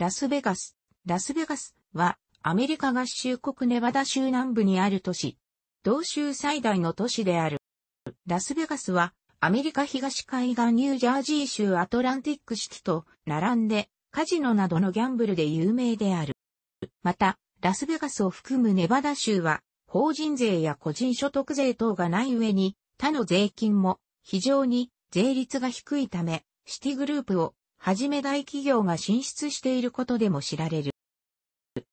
ラスベガス。ラスベガスはアメリカ合衆国ネバダ州南部にある都市。同州最大の都市である。ラスベガスはアメリカ東海岸ニュージャージー州アトランティックシティと並んでカジノなどのギャンブルで有名である。また、ラスベガスを含むネバダ州は法人税や個人所得税等がない上に他の税金も非常に税率が低いため、シティグループをはじめ大企業が進出していることでも知られる。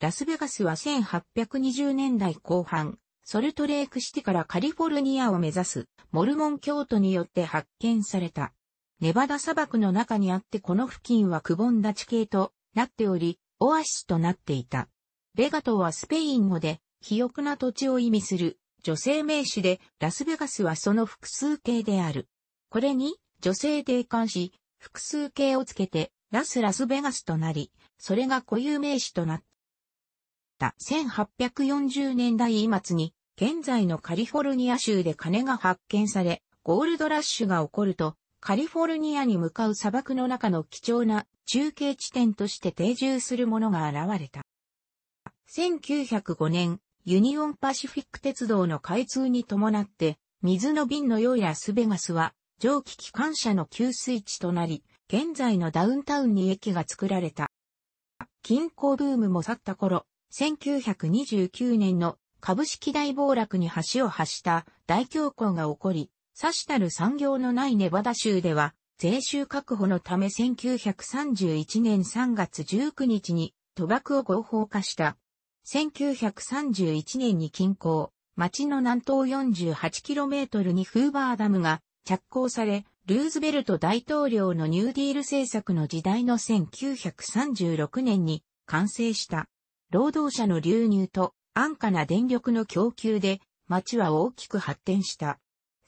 ラスベガスは1820年代後半、ソルトレークシティからカリフォルニアを目指すモルモン教徒によって発見された。ネバダ砂漠の中にあってこの付近はくぼんだ地形となっており、オアシスとなっていた。ベガとはスペイン語で、肥沃な土地を意味する女性名詞で、ラスベガスはその複数形である。これに女性定冠し、複数形をつけて、ラス・ラスベガスとなり、それが固有名詞となった。1840年代末に、現在のカリフォルニア州で金が発見され、ゴールドラッシュが起こると、カリフォルニアに向かう砂漠の中の貴重な中継地点として定住するものが現れた。1905年、ユニオンパシフィック鉄道の開通に伴って、水の瓶の良いラスベガスは蒸気機関車の給水地となり、現在のダウンタウンに駅が作られた。近郊ブームも去った頃、1929年の株式大暴落に橋を発した大恐慌が起こり、さしたる産業のないネバダ州では、税収確保のため1931年3月19日に賭博を合法化した。1931年に近郊、町の南東 48km にフーバーダムが着工され、ルーズベルト大統領のニューディール政策の時代の1936年に完成した。労働者の流入と安価な電力の供給で街は大きく発展した。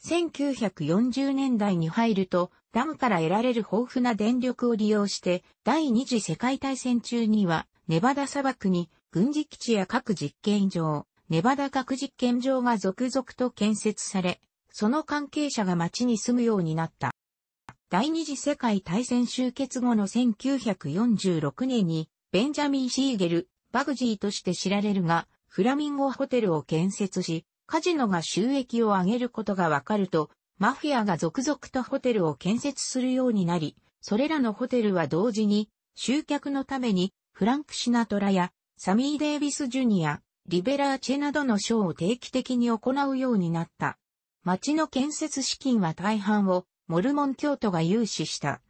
1940年代に入るとダムから得られる豊富な電力を利用して第二次世界大戦中にはネバダ砂漠に軍事基地や各実験場、ネバダ核実験場が続々と建設され、その関係者が町に住むようになった。第二次世界大戦終結後の1946年に、ベンジャミン・シーゲル、バグジーとして知られるが、フラミンゴホテルを建設し、カジノが収益を上げることがわかると、マフィアが続々とホテルを建設するようになり、それらのホテルは同時に、集客のために、フランク・シナトラや、サミー・デイビス・ジュニア、リベラーチェなどの賞を定期的に行うようになった。町の建設資金は大半をモルモン教徒が融資した。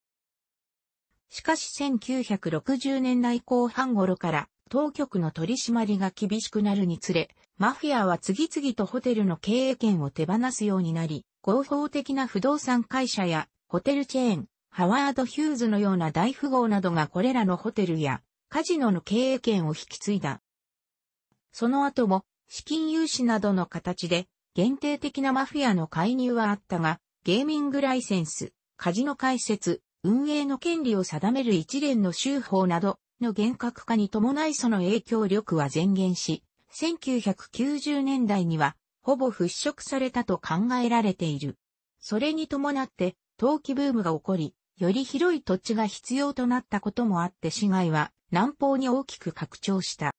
しかし1960年代後半頃から当局の取り締まりが厳しくなるにつれ、マフィアは次々とホテルの経営権を手放すようになり、合法的な不動産会社やホテルチェーン、ハワード・ヒューズのような大富豪などがこれらのホテルやカジノの経営権を引き継いだ。その後も資金融資などの形で限定的なマフィアの介入はあったが、ゲーミングライセンス、カジノ開設、運営の権利を定める一連の州法などの厳格化に伴いその影響力は前減し、1990年代にはほぼ払拭されたと考えられている。それに伴って、陶器ブームが起こり、より広い土地が必要となったこともあって市街は南方に大きく拡張した。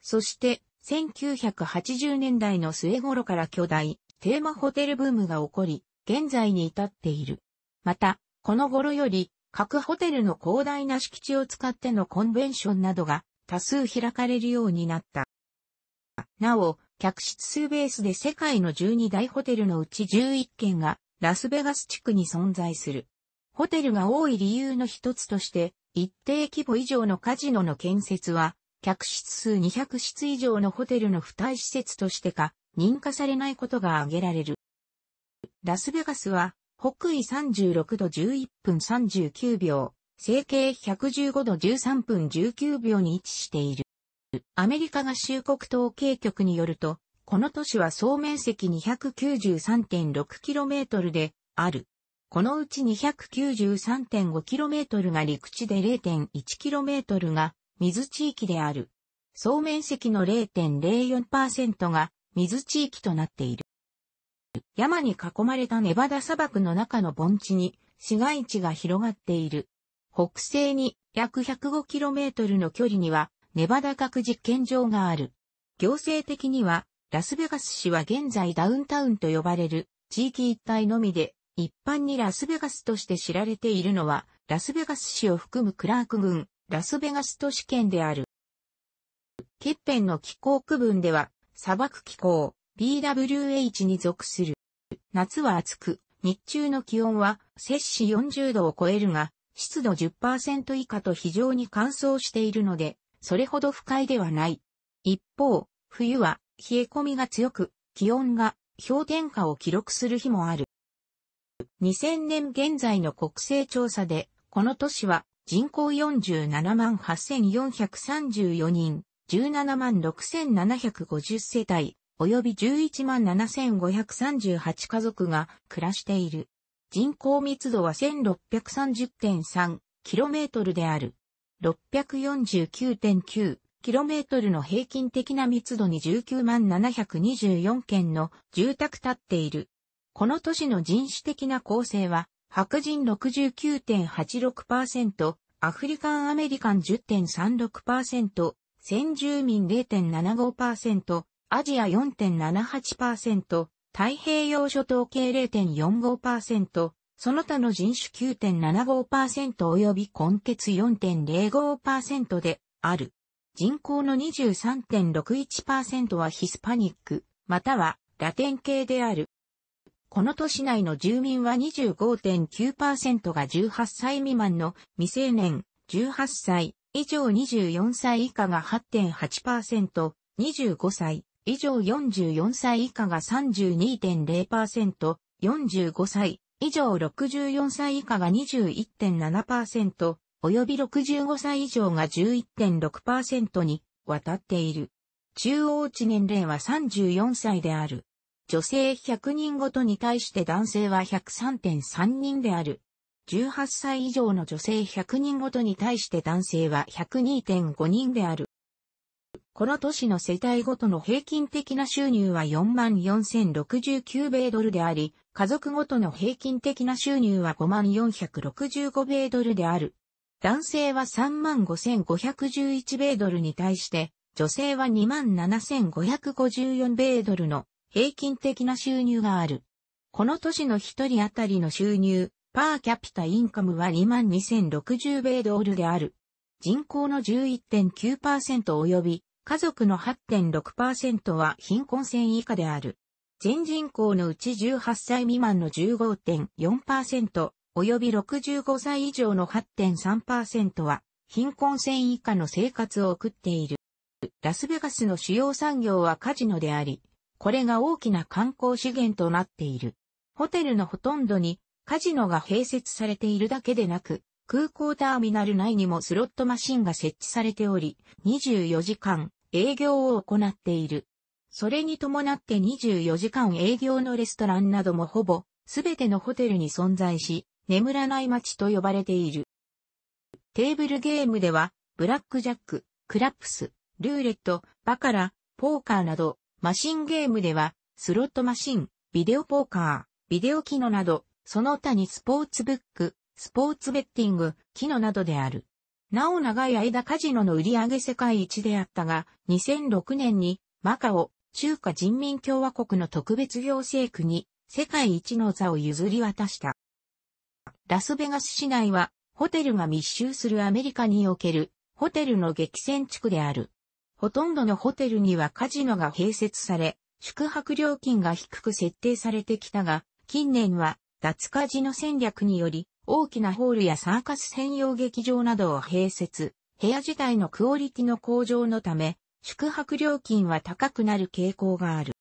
そして、1980年代の末頃から巨大、テーマホテルブームが起こり、現在に至っている。また、この頃より、各ホテルの広大な敷地を使ってのコンベンションなどが多数開かれるようになった。なお、客室数ベースで世界の12大ホテルのうち11軒がラスベガス地区に存在する。ホテルが多い理由の一つとして、一定規模以上のカジノの建設は客室数200室以上のホテルの付帯施設としてか、認可されないことが挙げられる。ラスベガスは、北緯36度11分39秒、成形115度13分19秒に位置している。アメリカ合衆国統計局によると、この都市は総面積 293.6km である。このうち 293.5km が陸地で 0.1km が水地域である。総面積の0.04%が水地域となっている。山に囲まれたネバダ砂漠の中の盆地に市街地が広がっている。北西に約 105km の距離にはネバダ核実験場がある。行政的にはラスベガス市は現在ダウンタウンと呼ばれる地域一帯のみで一般にラスベガスとして知られているのはラスベガス市を含むクラーク郡、ラスベガス都市圏である。ケッペンの気候区分では、砂漠気候、BWH に属する。夏は暑く、日中の気温は摂氏40度を超えるが、湿度10%以下と非常に乾燥しているので、それほど不快ではない。一方、冬は冷え込みが強く、気温が氷点下を記録する日もある。2000年現在の国勢調査で、この都市は人口47万8434人、17万6750世帯、及び11万7538家族が暮らしている。人口密度は 1630.3km である。649.9km の平均的な密度に19万724件の住宅建っている。この都市の人種的な構成は白人69.86%、アフリカンアメリカン10.36%、先住民0.75%、アジア4.78%、太平洋諸島系0.45%、その他の人種9.75%及び根血4.05%である。人口の23.61%はヒスパニック、またはラテン系である。この都市内の住民は25.9%が18歳未満の未成年、18歳以上24歳以下が8.8%、25歳以上44歳以下が32.0%、45歳以上64歳以下が21.7%、及び65歳以上が11.6%にわたっている。中央値年齢は34歳である。女性100人ごとに対して男性は103.3人である。18歳以上の女性100人ごとに対して男性は102.5人である。この都市の世帯ごとの平均的な収入は44,069米ドルであり、家族ごとの平均的な収入は5465米ドルである。男性は35,511米ドルに対して、女性は27,554米ドルの平均的な収入がある。この都市の一人当たりの収入、パーキャピタインカムは22,060米ドルである。人口の11.9%及び家族の8.6%は貧困線以下である。全人口のうち18歳未満の15.4%及び65歳以上の8.3%は貧困線以下の生活を送っている。ラスベガスの主要産業はカジノであり、これが大きな観光資源となっている。ホテルのほとんどにカジノが併設されているだけでなく、空港ターミナル内にもスロットマシンが設置されており、24時間営業を行っている。それに伴って24時間営業のレストランなどもほぼすべてのホテルに存在し、眠らない街と呼ばれている。テーブルゲームでは、ブラックジャック、クラップス、ルーレット、バカラ、ポーカーなど、マシンゲームでは、スロットマシン、ビデオポーカー、ビデオ機能など、その他にスポーツブック、スポーツベッティング、機能などである。なお長い間カジノの売り上げ世界一であったが、2006年にマカオ、中華人民共和国の特別行政区に世界一の座を譲り渡した。ラスベガス市内はホテルが密集するアメリカにおけるホテルの激戦地区である。ほとんどのホテルにはカジノが併設され、宿泊料金が低く設定されてきたが、近年は脱カジノ戦略により、大きなホールやサーカス専用劇場などを併設、部屋自体のクオリティの向上のため、宿泊料金は高くなる傾向がある。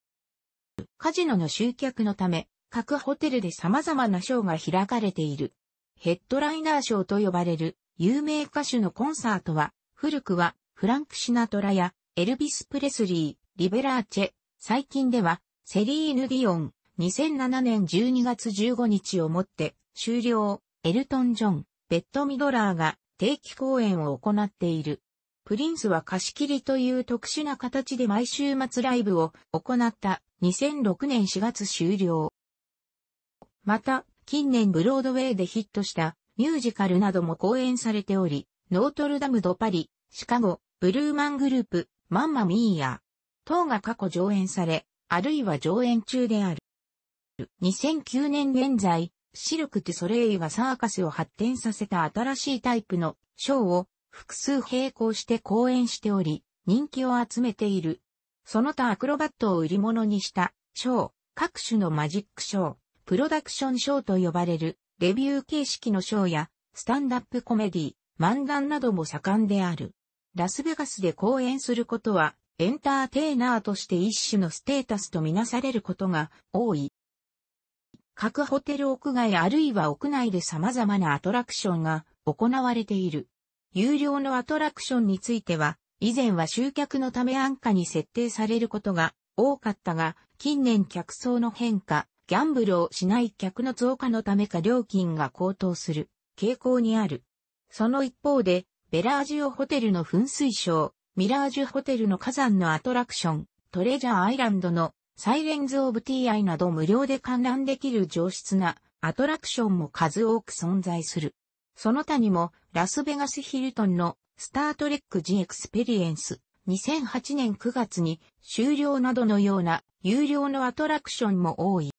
カジノの集客のため、各ホテルで様々なショーが開かれている。ヘッドライナーショーと呼ばれる有名歌手のコンサートは、古くはフランク・シナトラや、エルビス・プレスリー、リベラーチェ、最近では、セリーヌ・ディオン、2007年12月15日をもって、終了、エルトン・ジョン、ベッド・ミドラーが定期公演を行っている。プリンスは貸し切りという特殊な形で毎週末ライブを行った2006年4月終了。また、近年ブロードウェイでヒットしたミュージカルなども公演されており、ノートルダム・ド・パリ、シカゴ、ブルーマングループ、マンマミーヤ等が過去上演され、あるいは上演中である。2009年現在、シルク・デュ・ソレイユがサーカスを発展させた新しいタイプのショーを複数並行して公演しており、人気を集めている。その他アクロバットを売り物にしたショー、各種のマジックショー、プロダクションショーと呼ばれるレビュー形式のショーやスタンダップコメディ、漫談なども盛んである。ラスベガスで公演することは、エンターテイナーとして一種のステータスとみなされることが多い。各ホテル屋外あるいは屋内で様々なアトラクションが行われている。有料のアトラクションについては、以前は集客のため安価に設定されることが多かったが、近年客層の変化、ギャンブルをしない客の増加のためか料金が高騰する傾向にある。その一方で、ベラージオホテルの噴水ショー、ミラージュホテルの火山のアトラクション、トレジャーアイランドのサイレンズ・オブ・ティー・アイなど無料で観覧できる上質なアトラクションも数多く存在する。その他にもラスベガス・ヒルトンのスタートレック・ジ・エクスペリエンス2008年9月に終了などのような有料のアトラクションも多い。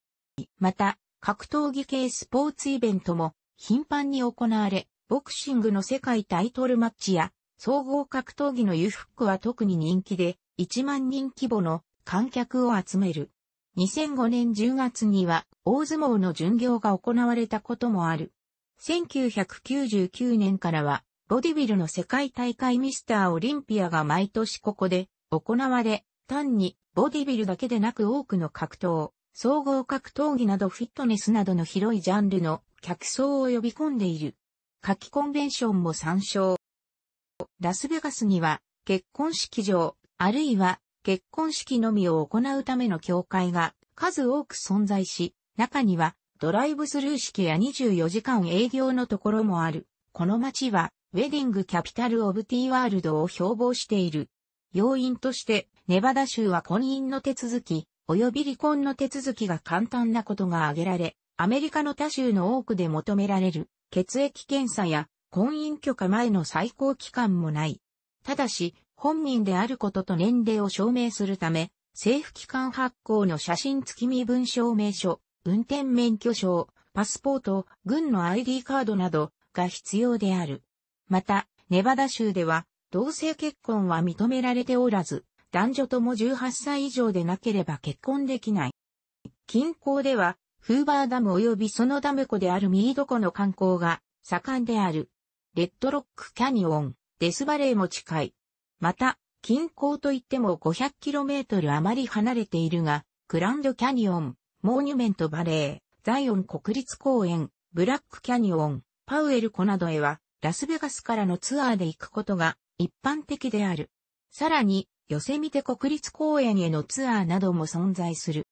また格闘技系スポーツイベントも頻繁に行われ、ボクシングの世界タイトルマッチや、総合格闘技のユフックは特に人気で、1万人規模の観客を集める。2005年10月には、大相撲の巡業が行われたこともある。1999年からは、ボディビルの世界大会ミスターオリンピアが毎年ここで行われ、単にボディビルだけでなく多くの格闘、総合格闘技などフィットネスなどの広いジャンルの客層を呼び込んでいる。夏季コンベンションも参照。ラスベガスには、結婚式場、あるいは結婚式のみを行うための教会が数多く存在し、中にはドライブスルー式や24時間営業のところもある。この街は、ウェディングキャピタル・オブ・ティー・ワールドを標榜している。要因として、ネバダ州は婚姻の手続き、及び離婚の手続きが簡単なことが挙げられ、アメリカの他州の多くで求められる血液検査や婚姻許可前の最高期間もない。ただし、本人であることと年齢を証明するため、政府機関発行の写真付き身分証明書、運転免許証、パスポート、軍の ID カードなどが必要である。また、ネバダ州では、同性結婚は認められておらず、男女とも18歳以上でなければ結婚できない。近郊では、フーバーダム及びそのダム湖であるミード湖の観光が盛んである。レッドロックキャニオン、デスバレーも近い。また、近郊といっても 500km 余り離れているが、グランドキャニオン、モーニュメントバレー、ザイオン国立公園、ブラックキャニオン、パウエル湖などへは、ラスベガスからのツアーで行くことが一般的である。さらに、ヨセミテ国立公園へのツアーなども存在する。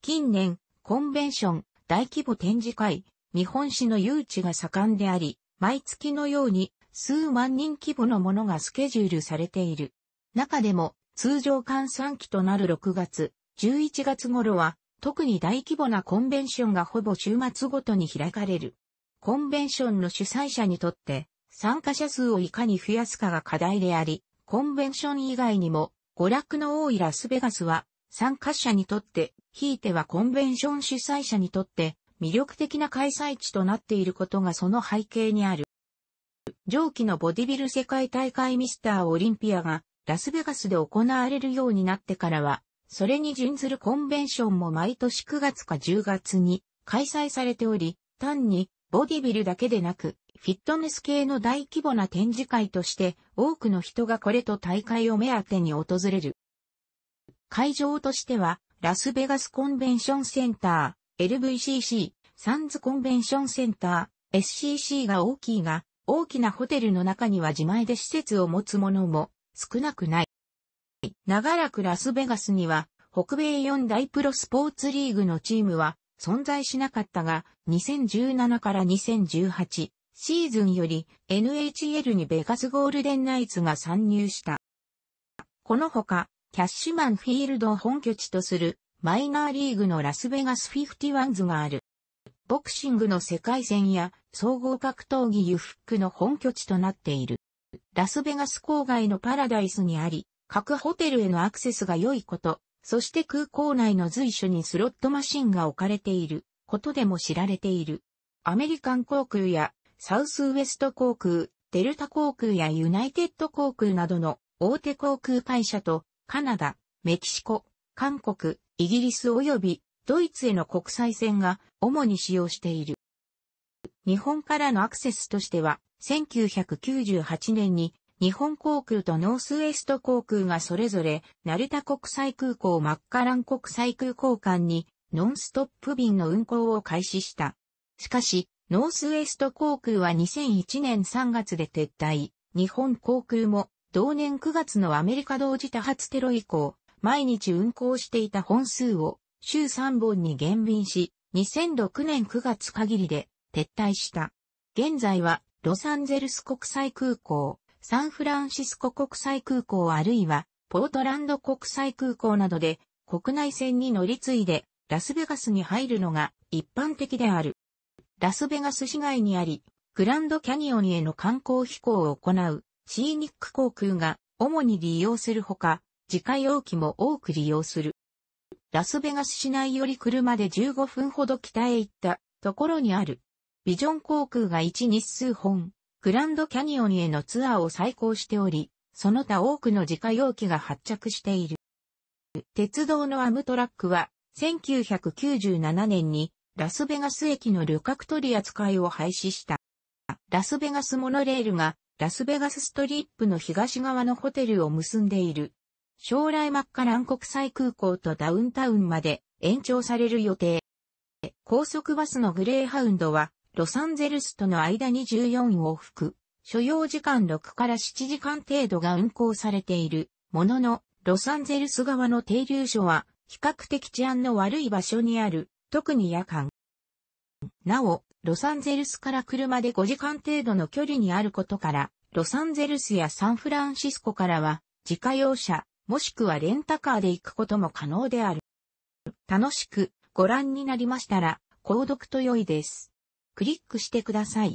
近年、コンベンション、大規模展示会、日本史の誘致が盛んであり、毎月のように数万人規模のものがスケジュールされている。中でも通常換算期となる6月、11月頃は特に大規模なコンベンションがほぼ週末ごとに開かれる。コンベンションの主催者にとって参加者数をいかに増やすかが課題であり、コンベンション以外にも娯楽の多いラスベガスは参加者にとって、ひいてはコンベンション主催者にとって魅力的な開催地となっていることがその背景にある。上記のボディビル世界大会ミスターオリンピアがラスベガスで行われるようになってからは、それに準ずるコンベンションも毎年9月か10月に開催されており、単にボディビルだけでなく、フィットネス系の大規模な展示会として多くの人がこれと大会を目当てに訪れる。会場としては、ラスベガスコンベンションセンター、LVCC、サンズコンベンションセンター、SCC が大きいが、大きなホテルの中には自前で施設を持つものも少なくない。長らくラスベガスには、北米4大プロスポーツリーグのチームは存在しなかったが、2017から2018シーズンより NHL にベガスゴールデンナイツが参入した。このほか、キャッシュマンフィールドを本拠地とするマイナーリーグのラスベガスフィフティワンズがある。ボクシングの世界戦や総合格闘技ユフックの本拠地となっている。ラスベガス郊外のパラダイスにあり、各ホテルへのアクセスが良いこと、そして空港内の随所にスロットマシンが置かれていることでも知られている。アメリカン航空やサウスウエスト航空、デルタ航空やユナイテッド航空などの大手航空会社とカナダ、メキシコ、韓国、イギリス及びドイツへの国際線が主に使用している。日本からのアクセスとしては、1998年に日本航空とノースウェスト航空がそれぞれ成田国際空港マッカラン国際空港間にノンストップ便の運航を開始した。しかし、ノースウェスト航空は2001年3月で撤退、日本航空も同年9月のアメリカ同時多発テロ以降、毎日運行していた本数を週3本に減便し、2006年9月限りで撤退した。現在はロサンゼルス国際空港、サンフランシスコ国際空港あるいはポートランド国際空港などで国内線に乗り継いでラスベガスに入るのが一般的である。ラスベガス市街にあり、グランドキャニオンへの観光飛行を行うシーニック航空が主に利用するほか、自家用機も多く利用する。ラスベガス市内より車で15分ほど北へ行ったところにある。ビジョン航空が1日数本、グランドキャニオンへのツアーを再行しており、その他多くの自家用機が発着している。鉄道のアムトラックは、1997年にラスベガス駅の旅客取り扱いを廃止した。ラスベガスモノレールがラスベガスストリップの東側のホテルを結んでいる。将来マッカラン国際空港とダウンタウンまで延長される予定。高速バスのグレーハウンドは、ロサンゼルスとの間に14往復、所要時間6から7時間程度が運行されている、ものの、ロサンゼルス側の停留所は、比較的治安の悪い場所にある、特に夜間、なお、ロサンゼルスから車で5時間程度の距離にあることから、ロサンゼルスやサンフランシスコからは、自家用車、もしくはレンタカーで行くことも可能である。楽しくご覧になりましたら、購読と良いです。クリックしてください。